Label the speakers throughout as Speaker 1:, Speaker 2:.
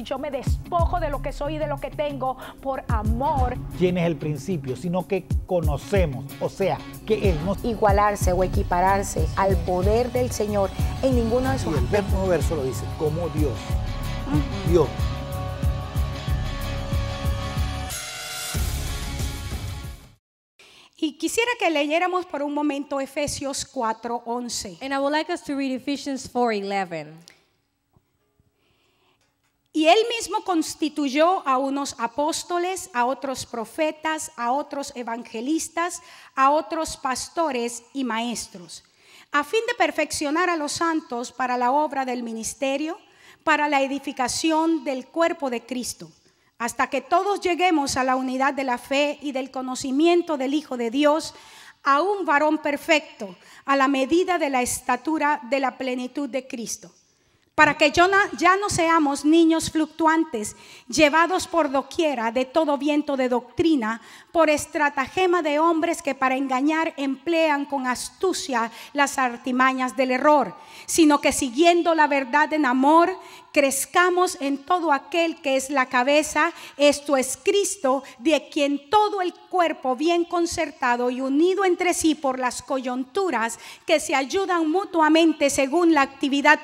Speaker 1: yo me despojo de lo que soy y de lo que tengo por amor.
Speaker 2: ¿Quién es el principio? Sino que conocemos,
Speaker 1: o sea, que es Igualarse o equipararse al poder del Señor
Speaker 2: en ninguno de sus... Y el verso lo dice, como Dios. Dios.
Speaker 1: Y quisiera que leyéramos por un momento Efesios 4:11. And I would like us
Speaker 2: 4:11.
Speaker 1: Y él mismo constituyó a unos apóstoles, a otros profetas, a otros evangelistas, a otros pastores y maestros, a fin de perfeccionar a los santos para la obra del ministerio, para la edificación del cuerpo de Cristo, hasta que todos lleguemos a la unidad de la fe y del conocimiento del Hijo de Dios, a un varón perfecto, a la medida de la estatura de la plenitud de Cristo para que ya no seamos niños fluctuantes, llevados por doquiera de todo viento de doctrina, por estratagema de hombres que para engañar emplean con astucia las artimañas del error, sino que siguiendo la verdad en amor, crezcamos en todo aquel que es la cabeza, esto es Cristo, de quien todo el cuerpo bien concertado y unido entre sí por las coyunturas que se ayudan mutuamente según la actividad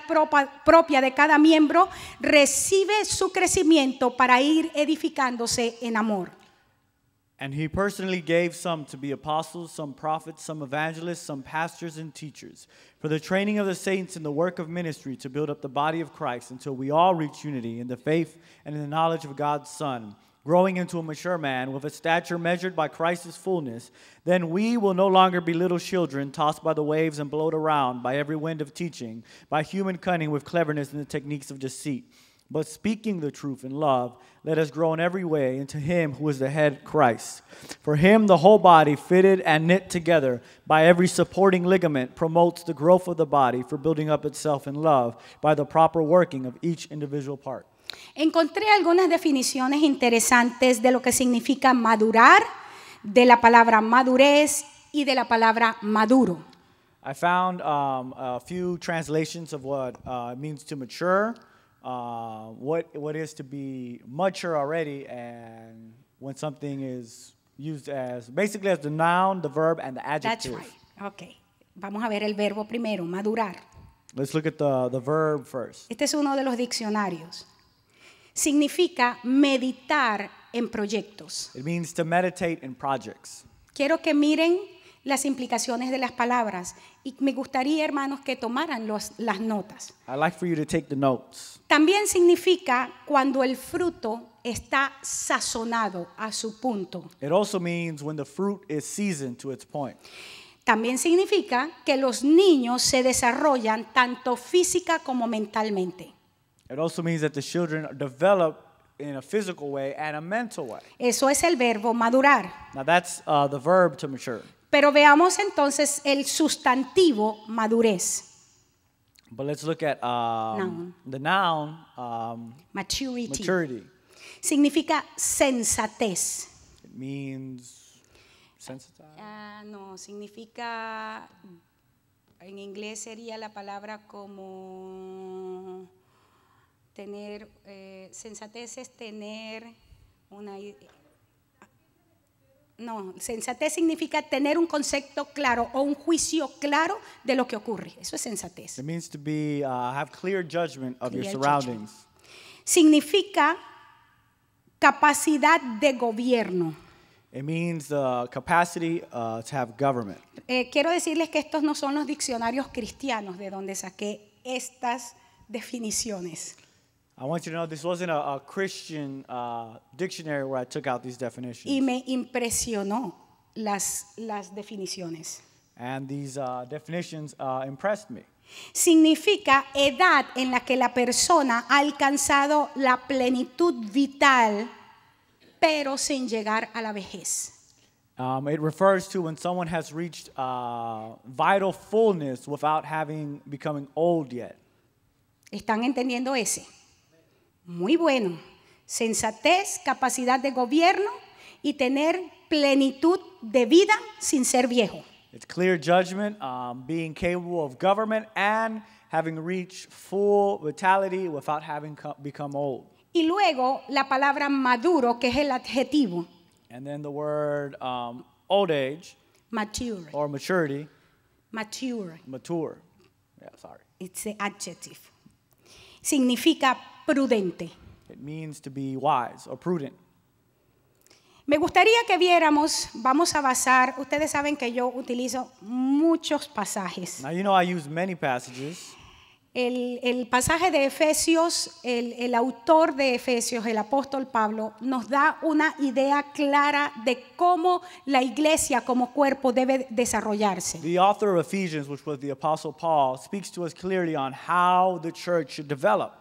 Speaker 1: propia de cada miembro, recibe su crecimiento para ir edificándose en amor.
Speaker 2: And he personally gave some to be apostles, some prophets, some evangelists, some pastors and teachers, for the training of the saints in the work of ministry to build up the body of Christ until we all reach unity in the faith and in the knowledge of God's Son, growing into a mature man with a stature measured by Christ's fullness. Then we will no longer be little children tossed by the waves and blown around by every wind of teaching, by human cunning with cleverness and the techniques of deceit but speaking the truth in love, let us grow in every way into Him who is the head, Christ. For Him, the whole body, fitted and knit together by every supporting ligament, promotes the growth of the body for building up itself in love by the proper working of each individual part.
Speaker 1: Encontré algunas definiciones interesantes de lo que significa madurar, de la palabra madurez y de la palabra maduro.
Speaker 2: I found um, a few translations of what uh, means to mature. Uh, what what is to be mature already, and when something is used as basically as the noun, the verb, and the adjective. That's
Speaker 1: right. Okay. Vamos a ver el verbo primero, madurar.
Speaker 2: Let's look at the, the verb first.
Speaker 1: Este es uno de los diccionarios. Significa meditar en proyectos.
Speaker 2: It means to meditate in projects.
Speaker 1: Quiero que miren las implicaciones de las palabras y me gustaría, hermanos, que tomaran los, las notas.
Speaker 2: Like for you to take the notes.
Speaker 1: También significa cuando el fruto está sazonado a su punto.
Speaker 2: It also means when the fruit is seasoned to its point.
Speaker 1: También significa que los niños se desarrollan tanto física como mentalmente.
Speaker 2: It also means that the children develop in a physical way and a mental way.
Speaker 1: Eso es el verbo madurar.
Speaker 2: Now that's uh, the verb to mature.
Speaker 1: Pero veamos entonces el sustantivo madurez.
Speaker 2: But let's look at um, um, maturity.
Speaker 1: Significa sensatez.
Speaker 2: It means sensitive.
Speaker 1: Ah, no, significa en inglés sería la palabra como tener eh, sensatez es tener una no, sensatez significa tener un concepto claro o un juicio claro de lo que ocurre. Eso es sensatez. Significa capacidad de gobierno.
Speaker 2: Uh, uh,
Speaker 1: eh, quiero decirles que estos no son los diccionarios cristianos de donde saqué estas definiciones.
Speaker 2: I want you to know this wasn't a, a Christian uh, dictionary where I took out these definitions. Y
Speaker 1: me impresionó las, las
Speaker 2: definiciones. And these uh, definitions uh, impressed me.
Speaker 1: Significa edad en la que la persona ha alcanzado la plenitud vital, pero sin llegar a la vejez.
Speaker 2: Um, it refers to when someone has reached uh, vital fullness without having becoming old yet.
Speaker 1: ¿Están entendiendo ese? muy bueno, sensatez, capacidad de gobierno y tener plenitud de vida sin
Speaker 2: ser viejo. It's clear judgment, um, being capable of government and having reached full vitality without having become old.
Speaker 1: Y luego la palabra maduro, que es el adjetivo.
Speaker 2: And then the word um, old age. Mature. Or maturity. Mature. Mature. Yeah, sorry. It's the
Speaker 1: adjective. Significa prudente. It means to be wise or prudent. Me gustaría que viéramos, vamos a basar, ustedes saben que yo utilizo muchos pasajes.
Speaker 2: Now you know I use many passages.
Speaker 1: El, el pasaje de Efesios, el, el autor de Efesios, el apóstol Pablo, nos da una idea clara de cómo la iglesia como cuerpo debe desarrollarse.
Speaker 2: The author of Ephesians, which was the apostle Paul, speaks to us clearly on how the church should develop.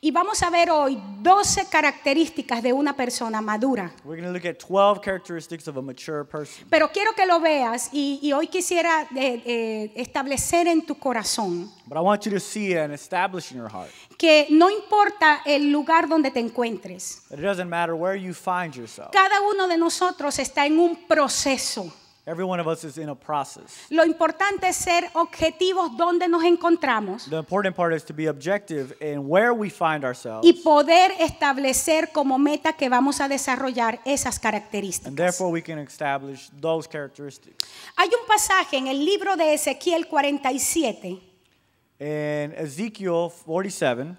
Speaker 1: Y vamos a ver hoy 12 características de una persona madura. Pero quiero que lo veas y, hoy quisiera eh, eh, establecer en tu corazón que no importa el lugar donde te encuentres.
Speaker 2: Cada
Speaker 1: uno de nosotros está en un proceso.
Speaker 2: Every one of us is in a process.
Speaker 1: Lo importante es ser objetivos donde nos encontramos
Speaker 2: The important part is to be objective in where we find ourselves. y
Speaker 1: poder establecer como meta que vamos a desarrollar esas And características.
Speaker 2: therefore we can establish those characteristics.
Speaker 1: Hay un pasaje en el libro de Ezequiel 47
Speaker 2: In Ezekiel 47,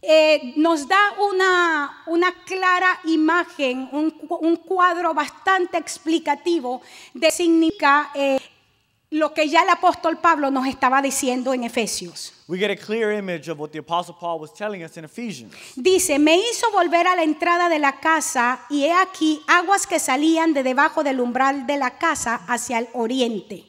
Speaker 1: Eh, nos da una, clara imagen, un, cuadro bastante explicativo de significa eh, lo que ya el apóstol Pablo nos estaba diciendo en Efesios. Dice, me hizo volver a la entrada de la casa y he aquí aguas que salían de debajo del umbral de la casa hacia
Speaker 2: el oriente.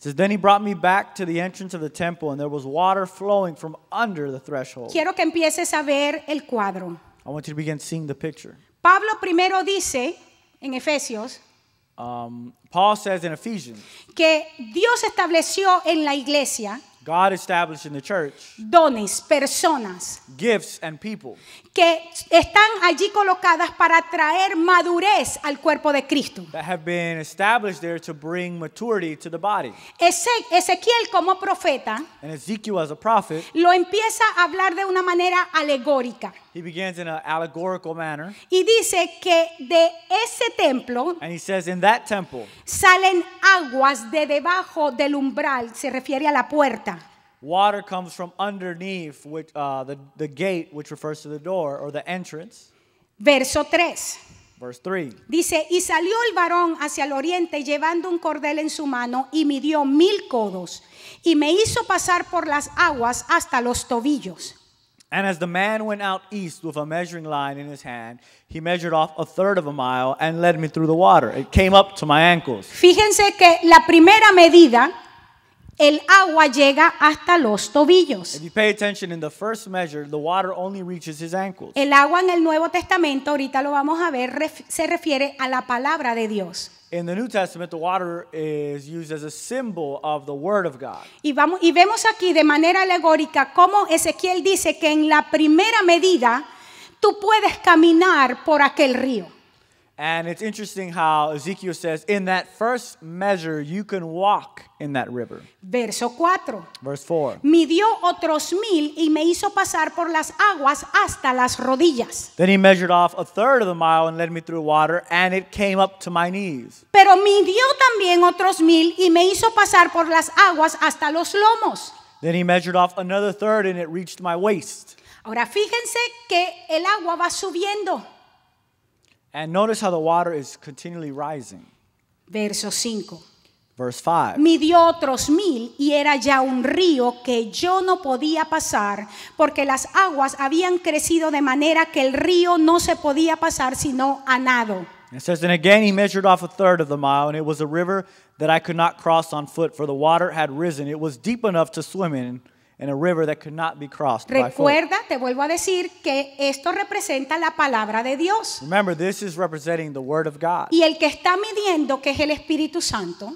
Speaker 2: Says, Then he brought me back to the entrance of the temple, and there was water flowing from under the threshold. Quiero
Speaker 1: que empieces a ver el cuadro.
Speaker 2: I want you to begin seeing the picture.
Speaker 1: Pablo primero dice en Efesios
Speaker 2: Um, Paul says in Ephesians
Speaker 1: que Dios estableció en la iglesia
Speaker 2: God in the church. Dones, personas. Gifts and people.
Speaker 1: Que están allí colocadas
Speaker 2: para traer madurez al cuerpo de Cristo. That have been established there to bring maturity to the body. Ezequiel como profeta. And Ezekiel as a prophet.
Speaker 1: Lo empieza a hablar de una manera alegórica.
Speaker 2: He begins in an allegorical manner.
Speaker 1: Y dice que de ese templo salen aguas de debajo del umbral, se refiere a la puerta.
Speaker 2: Water comes from underneath uh, the, gate, which refers to the door or the entrance.
Speaker 1: Verso 3. Verse 3. Dice, y salió el varón hacia el oriente llevando un cordel en su mano y midió mil codos y me hizo pasar por las aguas hasta
Speaker 2: los tobillos. And as the man went out east with a measuring line in his hand, he measured off a third of a mile and led me through the water. It came up to my ankles. Fíjense que
Speaker 1: la primera medida el agua llega hasta los tobillos.
Speaker 2: If you pay attention in the first measure, the water only reaches his ankles.
Speaker 1: El agua en el Nuevo Testamento, ahorita lo vamos a ver, se refiere a la palabra de Dios.
Speaker 2: In the New Testament, the water is used as a symbol of the Word of God.
Speaker 1: Y, vamos, y vemos aquí de manera alegórica cómo Ezequiel dice que en la primera medida tú puedes caminar por aquel río.
Speaker 2: And it's interesting how Ezekiel says, in that first measure you can walk in that river.
Speaker 1: Verso 4. Verse 4. Midió otros mil y me hizo pasar por las aguas hasta las rodillas.
Speaker 2: Then he measured off a third of the mile and led me through water, and it came up to my knees.
Speaker 1: Pero midió también otros mil y me hizo pasar por las aguas hasta los lomos.
Speaker 2: Then he measured off another third and it reached my waist.
Speaker 1: Ahora fíjense que el agua va subiendo.
Speaker 2: And notice how the water is continually rising. Verso 5. Verse 5.
Speaker 1: Midió otros mil y era ya un río que yo no podía pasar porque las aguas habían crecido de manera que el río no se podía pasar sino a nado.
Speaker 2: It says, And again he measured off a third of the mile, and it was a river that I could not cross on foot, for the water had risen. It was deep enough to swim in and a river that could not be crossed Recuerda,
Speaker 1: te vuelvo a decir que esto representa la palabra de Dios.
Speaker 2: Remember, this is representing the word of God.
Speaker 1: Y el que está midiendo, que es el Espíritu Santo,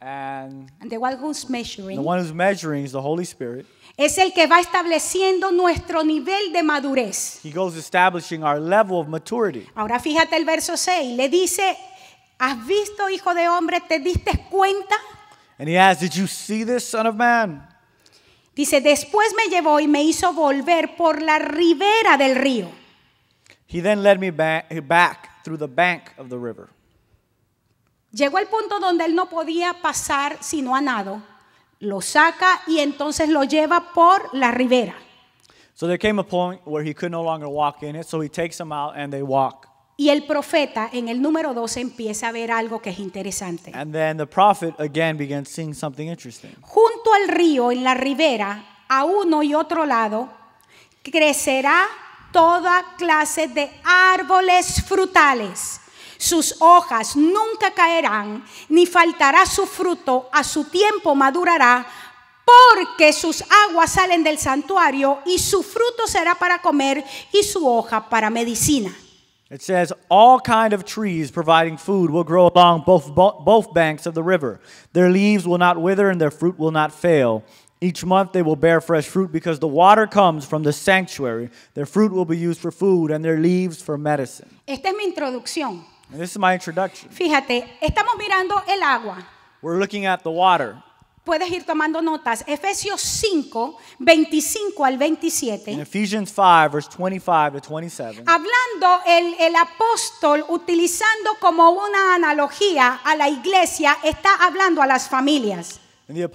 Speaker 2: and,
Speaker 1: and the one who's measuring, the one
Speaker 2: who's measuring is the Holy Spirit.
Speaker 1: es el que va estableciendo nuestro nivel de madurez.
Speaker 2: He goes establishing our level of maturity.
Speaker 1: Ahora fíjate el verso 6, le dice, ¿has visto, hijo de hombre, te diste cuenta?
Speaker 2: And he asks, did you see this, son of man?
Speaker 1: Dice, después me llevó y me hizo volver por la ribera del río.
Speaker 2: He then led me back, through the bank of the river.
Speaker 1: Llegó al punto donde él no podía pasar sino a nado. Lo saca y entonces lo lleva por la
Speaker 2: ribera. So there came a point where he could no longer walk in it, so he takes them out and they walk.
Speaker 1: Y el profeta en el número 12 empieza a ver algo que es interesante.
Speaker 2: And then the prophet again begins seeing something interesting.
Speaker 1: Junto al río, en la ribera, a uno y otro lado, crecerá toda clase de árboles frutales. Sus hojas nunca caerán, ni faltará su fruto, a su tiempo madurará, porque sus aguas salen del santuario y su fruto será para comer y su hoja para medicina.
Speaker 2: It says, all kind of trees providing food will grow along both, both banks of the river. Their leaves will not wither and their fruit will not fail. Each month they will bear fresh fruit because the water comes from the sanctuary. Their fruit will be used for food and their leaves for medicine.
Speaker 1: Esta es mi introducción.
Speaker 2: And this is my introduction.
Speaker 1: Fíjate, estamos mirando el agua.
Speaker 2: We're looking at the water.
Speaker 1: Puedes ir tomando notas. Efesios 5, 25 al 27.
Speaker 2: Ephesians 5, to 27.
Speaker 1: Hablando el, apóstol, utilizando como una analogía a la iglesia, está hablando
Speaker 2: a las familias. Y dice,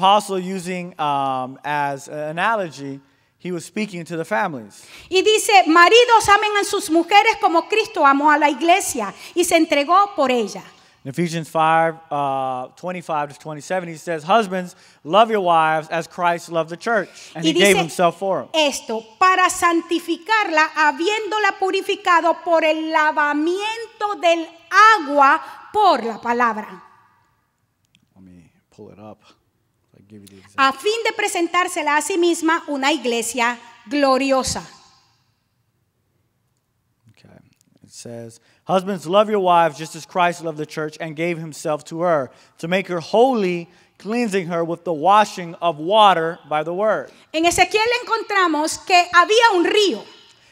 Speaker 1: maridos amen a sus mujeres como Cristo amó a la iglesia y se entregó por ella.
Speaker 2: In Ephesians 5 uh, 25 to 27, he says, Husbands, love your wives as Christ loved the church, and y he gave himself for them.
Speaker 1: Esto, para santificarla, habiéndola purificado por el lavamiento del agua por la palabra.
Speaker 2: Let me pull it up. Give you the
Speaker 1: a fin de presentársela a sí misma una iglesia gloriosa.
Speaker 2: says, Husbands, love your wives just as Christ loved the church and gave himself to her to make her holy, cleansing her with the washing of water by the word.
Speaker 1: En Ezequiel encontramos que había un río.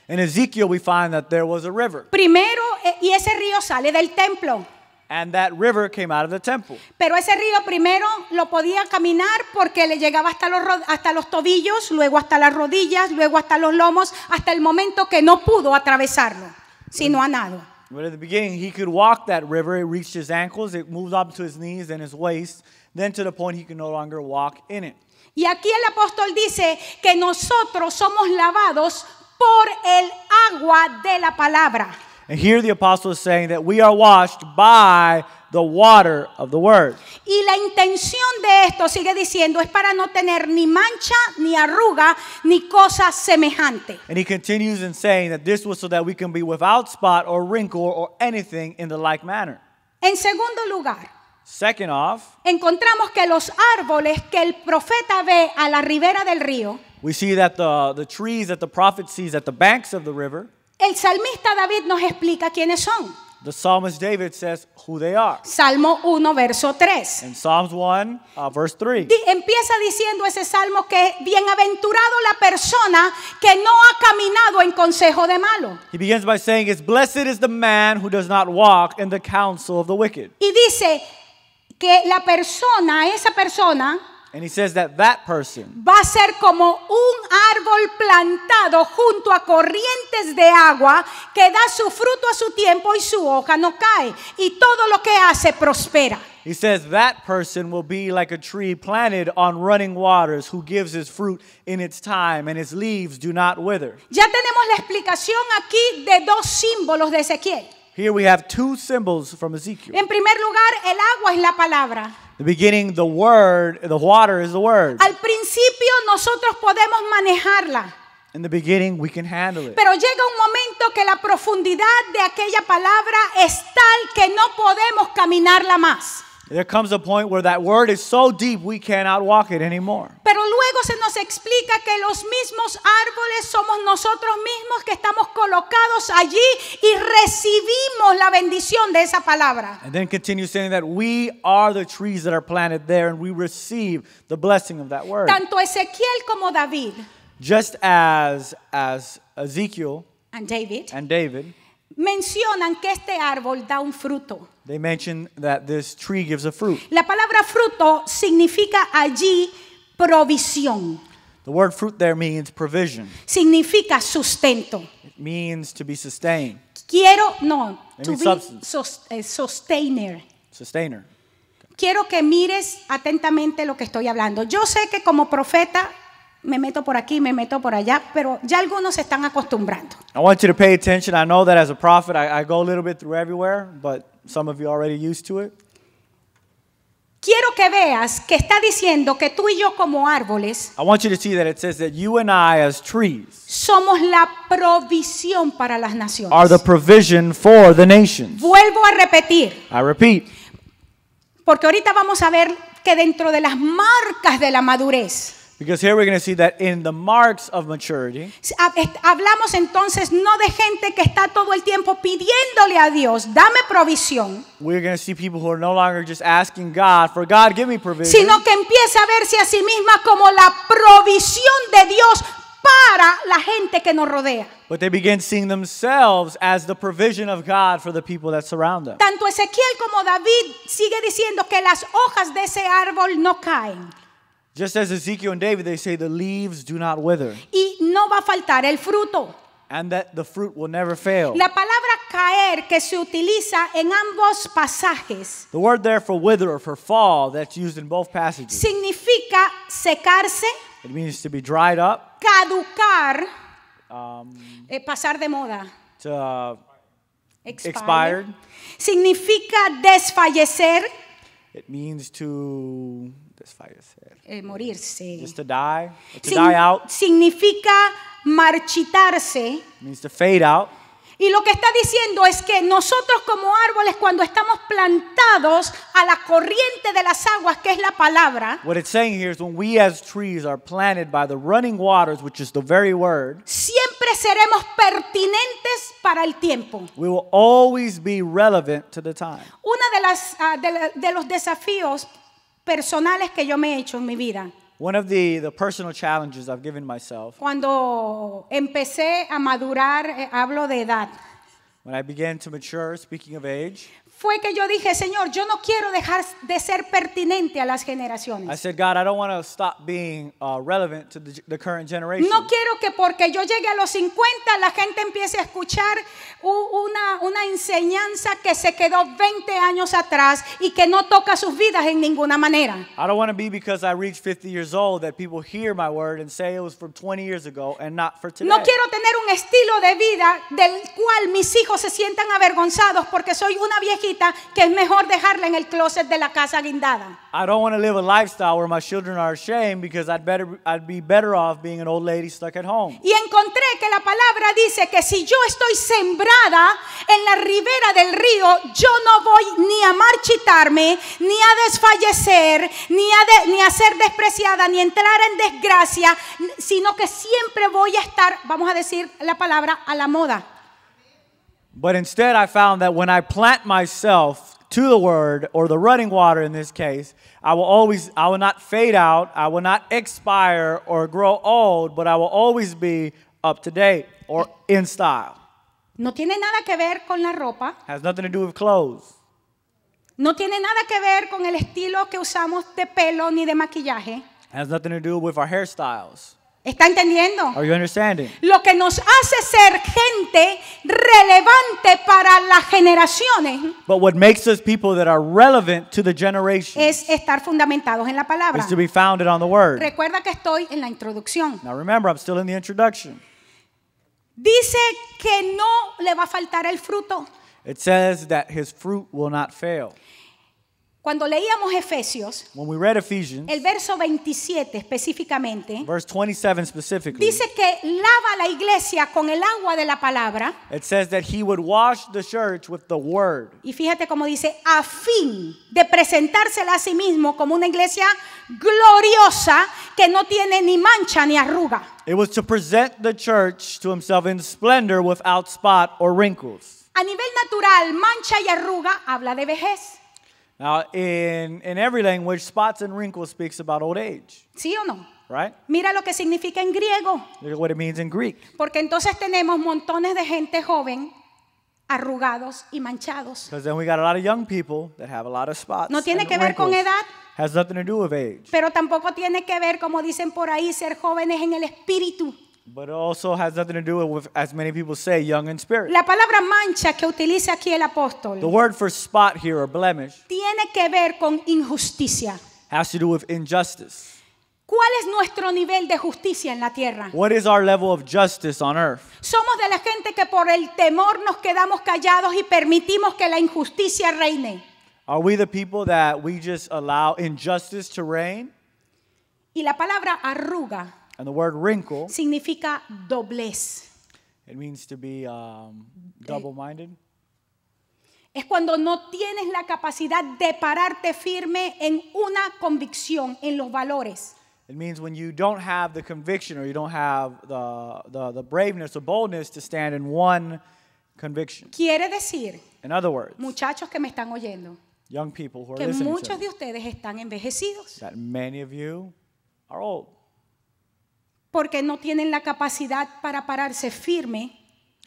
Speaker 2: In Ezekiel, we find that there was a river.
Speaker 1: Primero, eh, y ese río sale del templo.
Speaker 2: And that river came out of the temple.
Speaker 1: Pero ese río primero lo podía caminar porque le llegaba hasta los, hasta los tobillos, luego hasta las rodillas, luego hasta los lomos, hasta el momento que no pudo atravesarlo si no nado.
Speaker 2: But at the beginning, he could walk that river. It reached his ankles, it moved up to his knees and his waist, then to the point he could no longer walk in it.
Speaker 1: Y aquí el apóstol
Speaker 2: dice que nosotros
Speaker 1: somos lavados por el agua de la palabra.
Speaker 2: And here the apostle is saying that we are washed by the water of the word.
Speaker 1: Y la intención de esto sigue diciendo es para no tener ni mancha ni arruga ni cosa semejante.
Speaker 2: And he continues in saying that this was so that we can be without spot or wrinkle or anything in the like manner.
Speaker 1: En segundo lugar,
Speaker 2: Second off,
Speaker 1: encontramos que los árboles que el profeta ve a la ribera del río,
Speaker 2: we see that the, the trees that the prophet sees at the banks of the river,
Speaker 1: el salmista David nos explica quiénes
Speaker 2: son. The psalmist David says who they are.
Speaker 1: Salmo 1 verso 3.
Speaker 2: In Psalms 1 uh, verse 3. Di
Speaker 1: empieza diciendo ese salmo que bienaventurado la persona que no ha caminado en consejo de malo.
Speaker 2: He begins by saying it's blessed is the man who does not walk in the counsel of the wicked.
Speaker 1: Y dice que la persona, esa persona
Speaker 2: And he says that that person
Speaker 1: va a ser como un árbol plantado junto a corrientes de agua que da su fruto a su tiempo y su hoja no cae y todo lo que hace prospera.
Speaker 2: He says that person will be like a tree planted on running waters who gives his fruit in its time and its leaves do not wither.
Speaker 1: Ya tenemos la explicación aquí de dos símbolos de Ezequiel.
Speaker 2: Here we have two symbols from Ezekiel.
Speaker 1: En primer lugar, el agua es la palabra.
Speaker 2: The Al
Speaker 1: principio nosotros podemos manejarla.
Speaker 2: In the beginning we can handle it. Pero
Speaker 1: llega un momento que la profundidad de aquella palabra es tal que no podemos caminarla más.
Speaker 2: There comes a point where that word is so deep we cannot walk it anymore.
Speaker 1: Pero luego se nos explica que los mismos árboles somos nosotros mismos que estamos colocados allí y recibimos la bendición de esa palabra.
Speaker 2: And then continues saying that we are the trees that are planted there and we receive the blessing of that word.
Speaker 1: Tanto Ezequiel como David.
Speaker 2: Just as as Ezekiel
Speaker 1: and David.
Speaker 2: And David
Speaker 1: mencionan que este árbol da un fruto.
Speaker 2: They mention that this tree gives a fruit.
Speaker 1: La palabra fruto
Speaker 2: significa allí provisión. The word fruit there means provision.
Speaker 1: Significa sustento.
Speaker 2: It means to be sustained.
Speaker 1: Quiero no, It to be eh, sustainer. Sustainer. Quiero que mires atentamente lo que estoy hablando. Yo sé que como profeta me meto por aquí, me meto por allá, pero ya algunos se están acostumbrando. Quiero que veas que está diciendo que tú y yo como árboles somos la provisión para las naciones. Vuelvo a repetir. Porque ahorita vamos a ver que dentro de las marcas de la madurez
Speaker 2: Because here we're going to see that in the marks of maturity.
Speaker 1: Hablamos entonces no de gente que está todo el tiempo pidiéndole a Dios, dame provisión.
Speaker 2: We're going to see people who are no longer just asking God for God, give me provision. Sino
Speaker 1: que empieza a verse a sí misma como la provisión de Dios para la gente que nos rodea.
Speaker 2: But they begin seeing themselves as the provision of God for the people that surround them.
Speaker 1: Tanto Ezequiel como David sigue diciendo que las hojas de ese árbol no caen.
Speaker 2: Just as Ezekiel and David, they say the leaves do not wither.
Speaker 1: Y no va a faltar el fruto.
Speaker 2: And that the fruit will never fail. La
Speaker 1: palabra caer que se utiliza en ambos pasajes.
Speaker 2: The word there for wither or for fall that's used in both passages.
Speaker 1: Significa secarse.
Speaker 2: It means to be dried up.
Speaker 1: Caducar. Um, eh, pasar de moda. To, uh, expired. expired. Significa desfallecer.
Speaker 2: It means to desfallecer.
Speaker 1: Eh, morirse. Just
Speaker 2: to die, to Sin, die out.
Speaker 1: Significa marchitarse.
Speaker 2: Means to fade out.
Speaker 1: Y lo que está diciendo es que nosotros como árboles cuando estamos plantados a la corriente de las aguas, que es la palabra,
Speaker 2: What it's saying here is when we as trees are planted by the running waters, which is the very word,
Speaker 1: siempre seremos pertinentes para el tiempo.
Speaker 2: We will always be relevant to the time.
Speaker 1: Una de las uh, de, de los desafíos personales que yo me he hecho en mi vida.
Speaker 2: One of the, the personal challenges I've given myself
Speaker 1: Cuando empecé a madurar, eh, hablo de edad fue que yo dije, Señor, yo no quiero dejar de ser pertinente a las generaciones.
Speaker 2: Uh, no quiero
Speaker 1: que porque yo llegue a los 50 la gente empiece a escuchar una, una enseñanza que se quedó 20 años atrás y que no toca sus vidas en ninguna manera.
Speaker 2: No quiero tener
Speaker 1: un estilo de vida del cual mis hijos se sientan avergonzados porque soy una viejita que es mejor dejarla en el closet de la casa guindada.
Speaker 2: I don't want to live a lifestyle where my children are because I'd better I'd be better off being an old lady stuck at home.
Speaker 1: Y encontré que la palabra dice que si yo estoy sembrada en la ribera del río, yo no voy ni a marchitarme, ni a desfallecer, ni a de, ni a ser despreciada, ni entrar en desgracia, sino que siempre voy a estar, vamos a decir la palabra a la moda.
Speaker 2: But instead, I found that when I plant myself to the word or the running water in this case, I will always, I will not fade out, I will not expire or grow old, but I will always be up to date or in style.
Speaker 1: No tiene nada que ver con la ropa.
Speaker 2: Has nothing to do with clothes.
Speaker 1: No tiene nada que ver con el estilo que usamos de pelo ni de maquillaje.
Speaker 2: Has nothing to do with our hairstyles.
Speaker 1: ¿Está entendiendo? Are you understanding? Lo que nos hace ser gente relevante para las generaciones
Speaker 2: But what makes us people that are relevant to the generations
Speaker 1: es estar fundamentados en la palabra. is to be
Speaker 2: founded on the word.
Speaker 1: Recuerda que estoy en la introducción.
Speaker 2: Now remember, I'm still in the introduction.
Speaker 1: Dice que no le va a faltar el fruto.
Speaker 2: It says that his fruit will not fail.
Speaker 1: Cuando leíamos Efesios, el verso 27 específicamente, dice que lava la iglesia con el agua de la palabra. Y fíjate cómo dice, a fin de presentársela a sí mismo como una iglesia gloriosa que no tiene ni mancha ni arruga. A nivel natural, mancha y arruga habla de vejez.
Speaker 2: Now, in, in every language, spots and wrinkles speaks about old age. ¿Sí o no? Right?
Speaker 1: Mira lo que significa en griego.
Speaker 2: Look what it means in Greek.
Speaker 1: Porque entonces tenemos montones de gente joven arrugados y manchados. Because
Speaker 2: then we got a lot of young people that have a lot of spots. No tiene que ver con edad. Has nothing to do with age.
Speaker 1: Pero tampoco tiene que ver, como dicen por ahí, ser jóvenes en el espíritu.
Speaker 2: But it also has nothing to do with, as many people say, young in spirit. La
Speaker 1: palabra mancha que utiliza aquí el apóstol The word
Speaker 2: for spot here or blemish
Speaker 1: tiene que ver con injusticia.
Speaker 2: has to do with injustice.
Speaker 1: ¿Cuál es nuestro nivel de justicia en la tierra?
Speaker 2: What is our level of justice on earth?
Speaker 1: Somos de la gente que por el temor nos quedamos callados y permitimos que la injusticia reine.
Speaker 2: Are we the people that we just allow injustice to reign?
Speaker 1: Y la palabra arruga
Speaker 2: And the word wrinkle
Speaker 1: significa
Speaker 2: doblez. It means to be um, double-minded.
Speaker 1: Es cuando no tienes la capacidad de pararte firme en una
Speaker 2: convicción, en los valores. It means when you don't have the conviction or you don't have the, the, the braveness or boldness to stand in one conviction. Quiere decir, in other words,
Speaker 1: muchachos que me están oyendo,
Speaker 2: young people who are que listening muchos de
Speaker 1: ustedes están envejecidos.
Speaker 2: That many of you
Speaker 1: are old porque no tienen la capacidad para pararse firme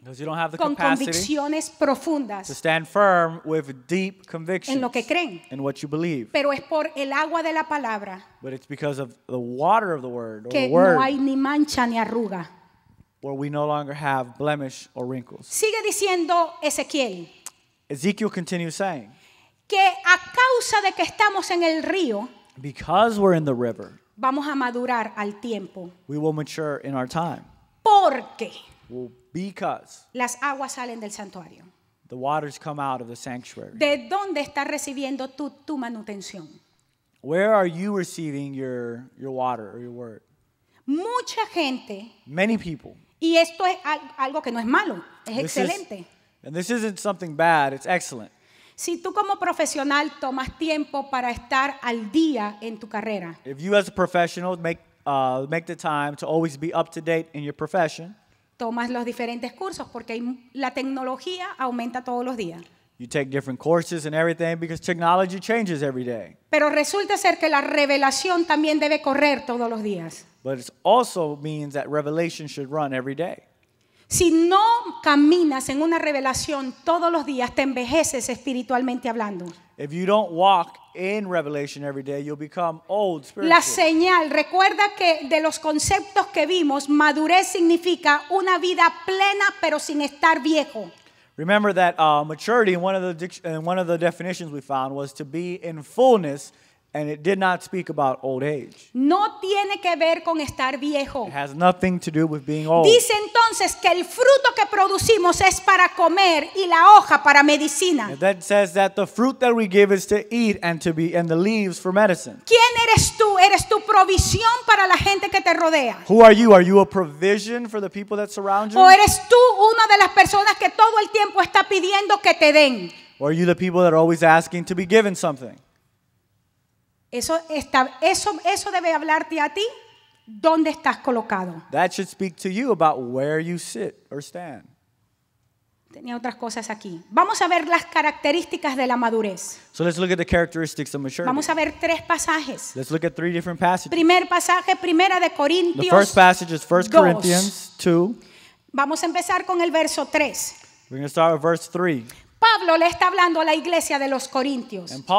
Speaker 2: you don't have the con convicciones
Speaker 1: profundas to
Speaker 2: stand firm with deep en lo que creen. In what you believe.
Speaker 1: Pero es por el agua de la palabra
Speaker 2: But it's because of the water of the word, or que the word, no hay
Speaker 1: ni mancha ni arruga.
Speaker 2: Where we no longer have blemish or wrinkles.
Speaker 1: Sigue diciendo Ezequiel.
Speaker 2: Ezekiel continues saying
Speaker 1: que a causa de que estamos en el río,
Speaker 2: because we're in the river,
Speaker 1: vamos a madurar al tiempo.
Speaker 2: We will mature in our time.
Speaker 1: Porque
Speaker 2: well, because
Speaker 1: las aguas salen del santuario.
Speaker 2: The waters come out of the sanctuary.
Speaker 1: ¿De dónde estás recibiendo tu, tu manutención?
Speaker 2: Where are you receiving your, your water or your word?
Speaker 1: Mucha gente.
Speaker 2: Many people.
Speaker 1: Y esto es algo que no es malo, es this excelente. Is,
Speaker 2: and this isn't something bad, it's excellent.
Speaker 1: Si tú como profesional tomas tiempo para estar al día en tu carrera.
Speaker 2: If you as a professional make uh, make the time to always be up to date in your profession.
Speaker 1: Tomas los diferentes cursos porque la tecnología aumenta todos los días.
Speaker 2: You take different courses and everything because technology changes every day.
Speaker 1: Pero resulta ser que la revelación también debe correr todos los días.
Speaker 2: But it also means that revelation should run every day.
Speaker 1: Si no caminas en una revelación todos los días, te envejeces espiritualmente hablando. La señal, recuerda que de los conceptos que vimos, madurez significa una vida plena pero sin estar viejo.
Speaker 2: Remember that uh, maturity, uh, one of the definitions we found was to be in fullness And it did not speak about old age.
Speaker 1: No tiene que ver con estar viejo. It
Speaker 2: has nothing to do with being old. Dice
Speaker 1: entonces que el fruto que producimos es para comer y la hoja para
Speaker 2: medicina. says that the fruit that we give is to eat and to be and the leaves for medicine.
Speaker 1: ¿Quién eres tú? Eres tu provisión para la gente que te rodea.
Speaker 2: Who are you? Are you a provision for the people that surround you? O eres
Speaker 1: tú una de las personas que todo el tiempo está pidiendo que te den.
Speaker 2: Or are you the people that are always asking to be given something?
Speaker 1: Eso, está, eso, eso debe hablarte a ti dónde estás colocado.
Speaker 2: That should speak to you about where you sit or stand.
Speaker 1: Tenía otras cosas aquí. Vamos a ver las características de la madurez.
Speaker 2: So let's look at the characteristics of maturity. Vamos
Speaker 1: a ver tres pasajes.
Speaker 2: Let's look at three different passages.
Speaker 1: Primer pasaje, primera de Corintios. The first
Speaker 2: passage is 1 Corinthians 2.
Speaker 1: Vamos a empezar con el verso 3.
Speaker 2: We're going to start with verse 3.
Speaker 1: Pablo le está hablando a la iglesia de los Corintios. Le dice,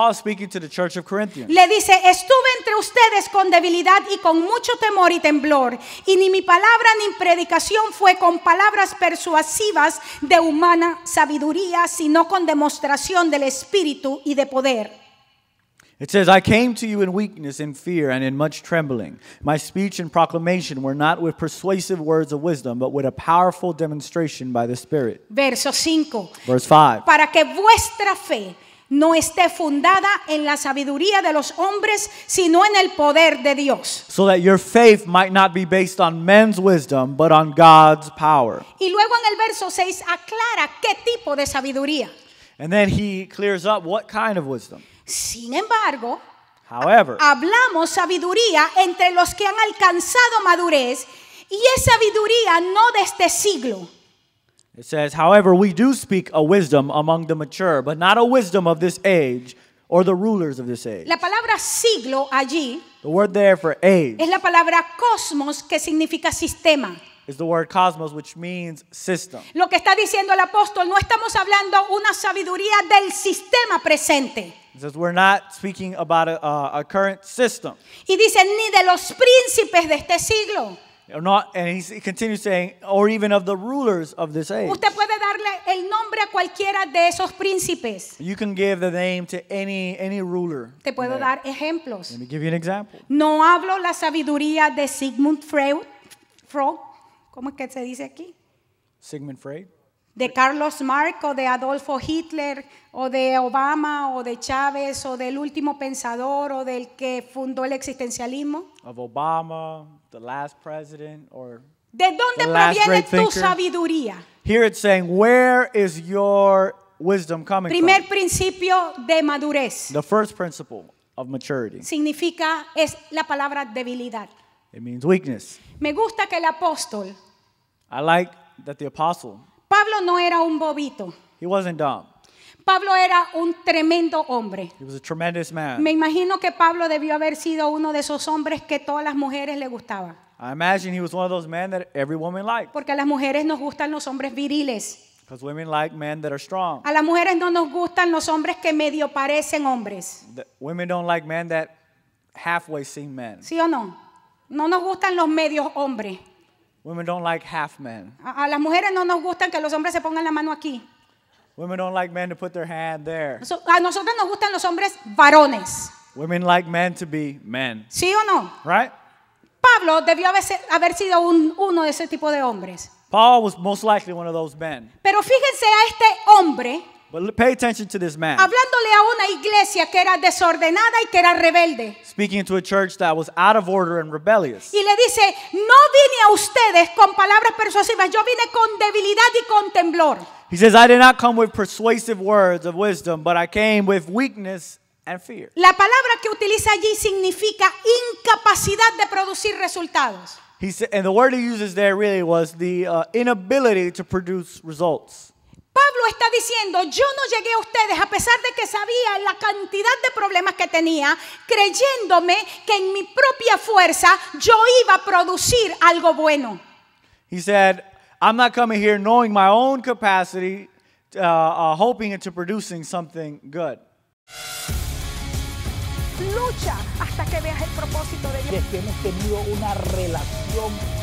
Speaker 1: estuve entre ustedes con debilidad y con mucho temor y temblor, y ni mi palabra ni predicación fue con palabras persuasivas de humana sabiduría, sino con demostración del Espíritu y de poder
Speaker 2: It says, I came to you in weakness in fear and in much trembling. My speech and proclamation were not with persuasive words of wisdom, but with a powerful demonstration by the Spirit.
Speaker 1: Verso 5. Verse 5. Para que vuestra fe no esté fundada en la sabiduría de los hombres, sino en el poder de Dios.
Speaker 2: So that your faith might not be based on men's wisdom, but on God's power.
Speaker 1: Y luego en el verso 6 aclara qué tipo de sabiduría.
Speaker 2: And then he clears up what kind of wisdom.
Speaker 1: Sin embargo,
Speaker 2: hablamos
Speaker 1: sabiduría entre los que han alcanzado madurez y es sabiduría no de este siglo.
Speaker 2: says, however, we do speak a wisdom among the mature, but not a wisdom of this age or the rulers of this age.
Speaker 1: La palabra siglo allí
Speaker 2: es
Speaker 1: la palabra cosmos que significa sistema.
Speaker 2: Is the word cosmos, which means system.
Speaker 1: Lo que está diciendo el apóstol, no estamos hablando una sabiduría del sistema presente.
Speaker 2: It says we're not speaking about a, a, uh, a current system.
Speaker 1: Y dice ni de los príncipes de este siglo.
Speaker 2: Not, and he continues saying, or even of the rulers of this age. Usted
Speaker 1: puede darle el nombre a cualquiera de esos príncipes.
Speaker 2: You can give the name to any, any ruler.
Speaker 1: Te puedo there. dar ejemplos. Let
Speaker 2: me give you an example.
Speaker 1: No hablo la sabiduría de Sigmund Freud. Freud. ¿Cómo es que se dice aquí?
Speaker 2: Sigmund Freud.
Speaker 1: de Carlos Marco, de Adolfo Hitler, o de Obama, o de Chávez, o del último pensador, o del que fundó el existencialismo?
Speaker 2: Of Obama, the last president, or
Speaker 1: ¿De dónde proviene tu sabiduría?
Speaker 2: Here it's saying, where is your wisdom coming Primer
Speaker 1: principio de madurez.
Speaker 2: The first principle of maturity.
Speaker 1: Significa es la palabra debilidad.
Speaker 2: It means weakness.
Speaker 1: Me gusta que el apóstol.
Speaker 2: I like that the apostle
Speaker 1: Pablo no era un bobito. Pablo era un tremendo hombre. Me imagino que Pablo debió haber sido uno de esos hombres que todas las mujeres le gustaban. Porque a las mujeres nos gustan los hombres viriles.
Speaker 2: A
Speaker 1: las mujeres no nos gustan los hombres que medio parecen hombres. ¿Sí o no? No nos gustan los medios hombres. A, las mujeres no nos gustan que los hombres se pongan la mano aquí. a nosotros nos gustan los hombres varones. ¿Sí o no? Right? Pablo debió haber, haber sido un, uno de ese tipo de hombres.
Speaker 2: Paul most likely one of those men.
Speaker 1: Pero fíjense a este hombre
Speaker 2: But pay attention to this man.
Speaker 1: Hablándole a una iglesia que era desordenada y que era rebelde.
Speaker 2: Speaking to a church that was out of order and rebellious.
Speaker 1: Y le dice, no vine a ustedes con palabras persuasivas, yo vine con debilidad y con temblor.
Speaker 2: He says, I did not come with persuasive words of wisdom, but I came with weakness and fear.
Speaker 1: La palabra que utiliza allí significa incapacidad de producir resultados.
Speaker 2: He said, and the word he uses there really was the uh, inability to produce results.
Speaker 1: Pablo está diciendo, yo no llegué a ustedes a pesar de que sabía la cantidad de problemas que tenía, creyéndome que en mi propia fuerza yo iba a producir algo bueno.
Speaker 2: He said, I'm not coming here knowing my own capacity, uh, uh, hoping to producing something good. Lucha hasta que veas el propósito de Dios. que hemos tenido una relación